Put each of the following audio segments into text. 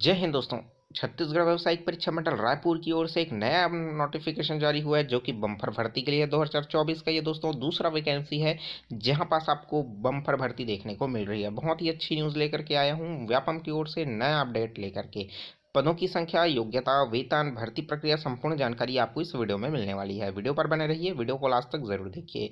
जय हिंद दोस्तों छत्तीसगढ़ व्यावसायिक परीक्षा मंडल रायपुर की ओर से एक नया नोटिफिकेशन जारी हुआ है जो कि बम्फर भर्ती के लिए 2024 का ये दोस्तों दूसरा वैकेंसी है जहां पास आपको बम्फर भर्ती देखने को मिल रही है बहुत ही अच्छी न्यूज़ लेकर के आया हूं व्यापम की ओर से नया अपडेट लेकर के पदों की संख्या योग्यता वेतन भर्ती प्रक्रिया संपूर्ण जानकारी आपको इस वीडियो में मिलने वाली है वीडियो पर बने रहिए वीडियो को लास्ट तक जरूर देखिए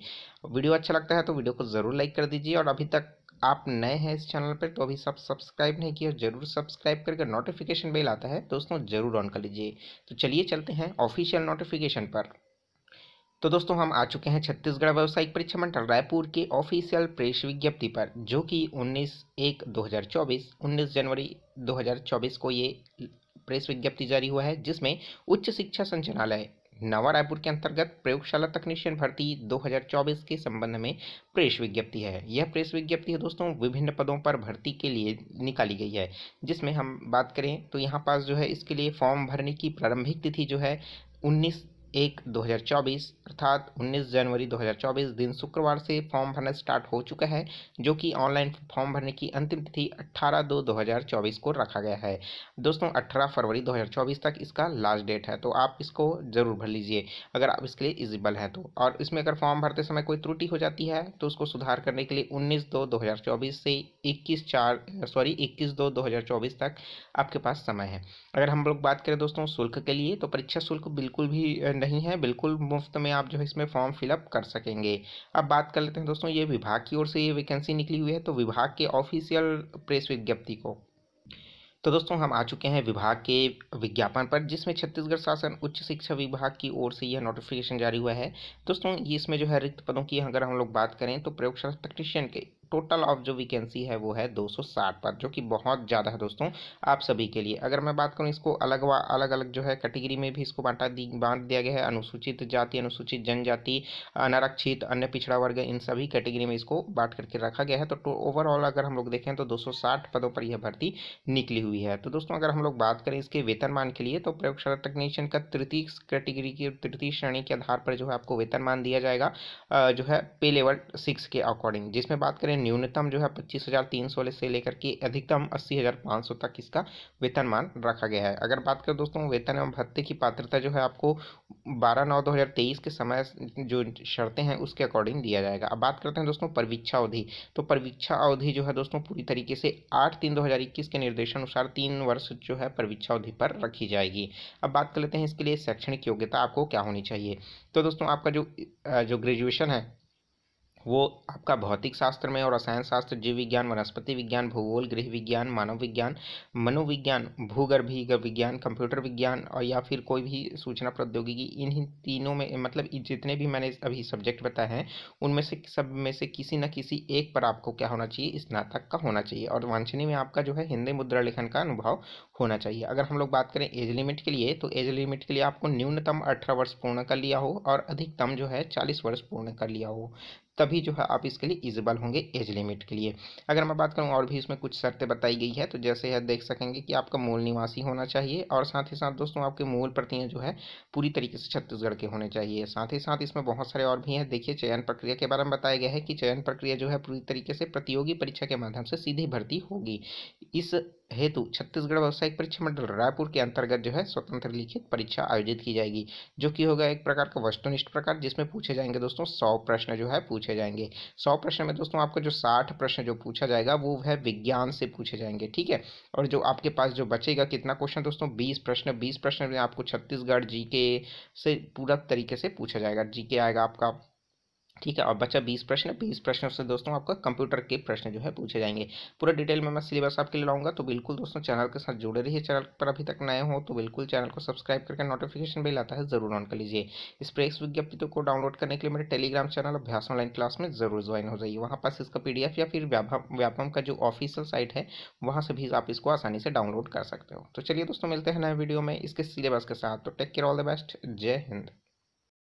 वीडियो अच्छा लगता है तो वीडियो को जरूर लाइक कर दीजिए और अभी तक आप नए हैं इस चैनल पर तो अभी सब सब्सक्राइब नहीं किया जरूर सब्सक्राइब करके नोटिफिकेशन बेल आता है दोस्तों जरूर ऑन कर लीजिए तो चलिए चलते हैं ऑफिशियल नोटिफिकेशन पर तो दोस्तों हम आ चुके हैं छत्तीसगढ़ व्यावसायिक परीक्षा मंडल रायपुर के ऑफिशियल प्रेस विज्ञप्ति पर जो कि 19 एक 2024 19 जनवरी 2024 को ये प्रेस विज्ञप्ति जारी हुआ है जिसमें उच्च शिक्षा संचालय नवा रायपुर के अंतर्गत प्रयोगशाला तकनीशियन भर्ती 2024 के संबंध में प्रेस विज्ञप्ति है यह प्रेस विज्ञप्ति है दोस्तों विभिन्न पदों पर भर्ती के लिए निकाली गई है जिसमें हम बात करें तो यहाँ पास जो है इसके लिए फॉर्म भरने की प्रारंभिक तिथि जो है उन्नीस एक 2024 अर्थात 19 जनवरी 2024 दिन शुक्रवार से फॉर्म भरना स्टार्ट हो चुका है जो कि ऑनलाइन फॉर्म भरने की अंतिम तिथि 18 दो 2024 को रखा गया है दोस्तों 18 फरवरी 2024 तक इसका लास्ट डेट है तो आप इसको ज़रूर भर लीजिए अगर आप इसके लिए इजिबल हैं तो और इसमें अगर फॉर्म भरते समय कोई त्रुटि हो जाती है तो उसको सुधार करने के लिए उन्नीस दो दो से इक्कीस चार सॉरी इक्कीस दो दो तक आपके पास समय है अगर हम लोग बात करें दोस्तों शुल्क के लिए तो परीक्षा शुल्क बिल्कुल भी नहीं है बिल्कुल मुफ्त में आप जो है इसमें फॉर्म फिलअप कर सकेंगे अब बात कर लेते हैं दोस्तों ये विभाग की ओर से ये वैकेंसी निकली हुई है तो विभाग के ऑफिशियल प्रेस विज्ञप्ति को तो दोस्तों हम आ चुके हैं विभाग के विज्ञापन पर जिसमें छत्तीसगढ़ शासन उच्च शिक्षा विभाग की ओर से यह नोटिफिकेशन जारी हुआ है दोस्तों इसमें जो है रिक्त पदों की अगर हम लोग बात करें तो प्रयोगशाला टेक्नीशियन के टोटल ऑफ जो वैकेंसी है वो है 260 पर जो कि बहुत ज़्यादा है दोस्तों आप सभी के लिए अगर मैं बात करूँ इसको अलग व अलग अलग जो है कैटेगरी में भी इसको बांटा दी बांट दिया गया है अनुसूचित जाति अनुसूचित जनजाति अनारक्षित अन्य पिछड़ा वर्ग इन सभी कैटेगरी में इसको बांट करके रखा गया है तो ओवरऑल अगर हम लोग देखें तो दो पदों पर यह भर्ती निकली हुई है तो दोस्तों अगर हम लोग बात करें इसके वेतनमान के लिए तो प्रयोगशाला टेक्नीशियन का तृतीय कैटेगरी की तृतीय श्रेणी के आधार पर जो है आपको वेतनमान दिया जाएगा जो है पे लेवल सिक्स के अकॉर्डिंग जिसमें बात करें न्यूनतम जो है पच्चीस हज़ार तीन सौ से लेकर के अधिकतम अस्सी हज़ार पाँच सौ तक इसका वेतनमान रखा गया है अगर बात करें दोस्तों वेतन एवं भत्ते की पात्रता जो है आपको बारह नौ दो हज़ार तेईस के समय जो शर्तें हैं उसके अकॉर्डिंग दिया जाएगा अब बात करते हैं दोस्तों परीक्षा अवधि तो परीक्षा अवधि जो है दोस्तों पूरी तरीके से आठ तीन दो हज़ार इक्कीस के निर्देशानुसार तीन वर्ष जो है परीक्षा अवधि पर रखी जाएगी अब बात कर लेते हैं इसके लिए शैक्षणिक योग्यता आपको क्या होनी चाहिए तो दोस्तों आपका जो जो ग्रेजुएशन है वो आपका भौतिक शास्त्र में और रसायन शास्त्र जीव विज्ञान वनस्पति विज्ञान भूगोल गृह विज्ञान मानव विज्ञान मनोविज्ञान भूगर्भी विज्ञान कंप्यूटर विज्ञान और या फिर कोई भी सूचना प्रौद्योगिकी इन तीनों में मतलब जितने भी मैंने अभी सब्जेक्ट बताए हैं उनमें से सब में से किसी न किसी एक पर आपको क्या होना चाहिए स्नातक का होना चाहिए और वांछनी में आपका जो है हिंदी मुद्रा लेखन का अनुभव होना चाहिए अगर हम लोग बात करें एज लिमिट के लिए तो एज लिमिट के लिए आपको न्यूनतम अठारह वर्ष पूर्ण कर लिया हो और अधिकतम जो है चालीस वर्ष पूर्ण कर लिया हो तभी जो है आप इसके लिए इजिबल होंगे एज लिमिट के लिए अगर मैं बात करूँ और भी इसमें कुछ शर्तें बताई गई है तो जैसे है देख सकेंगे कि आपका मूल निवासी होना चाहिए और साथ ही साथ दोस्तों आपके मूल प्रतियाँ जो है पूरी तरीके से छत्तीसगढ़ के होने चाहिए साथ ही साथ इसमें बहुत सारे और भी हैं देखिए चयन प्रक्रिया के बारे में बताया गया है कि चयन प्रक्रिया जो है पूरी तरीके से प्रतियोगी परीक्षा के माध्यम से सीधी भर्ती होगी इस हेतु छत्तीसगढ़ व्यावसायिक परीक्षा मंडल रायपुर के अंतर्गत जो है स्वतंत्र लिखित परीक्षा आयोजित की जाएगी जो कि होगा एक प्रकार का वस्तुनिष्ठ प्रकार जिसमें पूछे जाएंगे दोस्तों सौ प्रश्न जो है पूछे जाएंगे सौ प्रश्न में दोस्तों आपको जो साठ प्रश्न जो पूछा जाएगा वो है विज्ञान से पूछे जाएंगे ठीक है और जो आपके पास जो बचेगा कितना क्वेश्चन दोस्तों बीस प्रश्न बीस प्रश्न में आपको छत्तीसगढ़ जी से पूरा तरीके से पूछा जाएगा जी आएगा आपका ठीक है और बच्चा बीस प्रश्न बीस प्रश्न से दोस्तों आपका कंप्यूटर के प्रश्न जो है पूछे जाएंगे पूरा डिटेल में मैं सिलेबस आपके लिए लाऊंगा तो बिल्कुल दोस्तों चैनल के साथ जुड़े रहिए चैनल पर अभी तक नए हो तो बिल्कुल चैनल को सब्सक्राइब करके नोटिफिकेशन बिल आता है जरूर ऑन कर लीजिए इस प्रेस विज्ञप्ति को डाउनलोड करने के लिए मेरे Telegram channel Abhyas online class में जरूर ज्वाइन हो जाइए वहाँ पास इसका पी या फिर व्यापम का जो ऑफिशियल साइट है वहाँ से भी आप इसको आसानी से डाउनलोड कर सकते हो तो चलिए दोस्तों मिलते हैं नए वीडियो में इसके सिलेबस के साथ तो take care all the best जय हिंद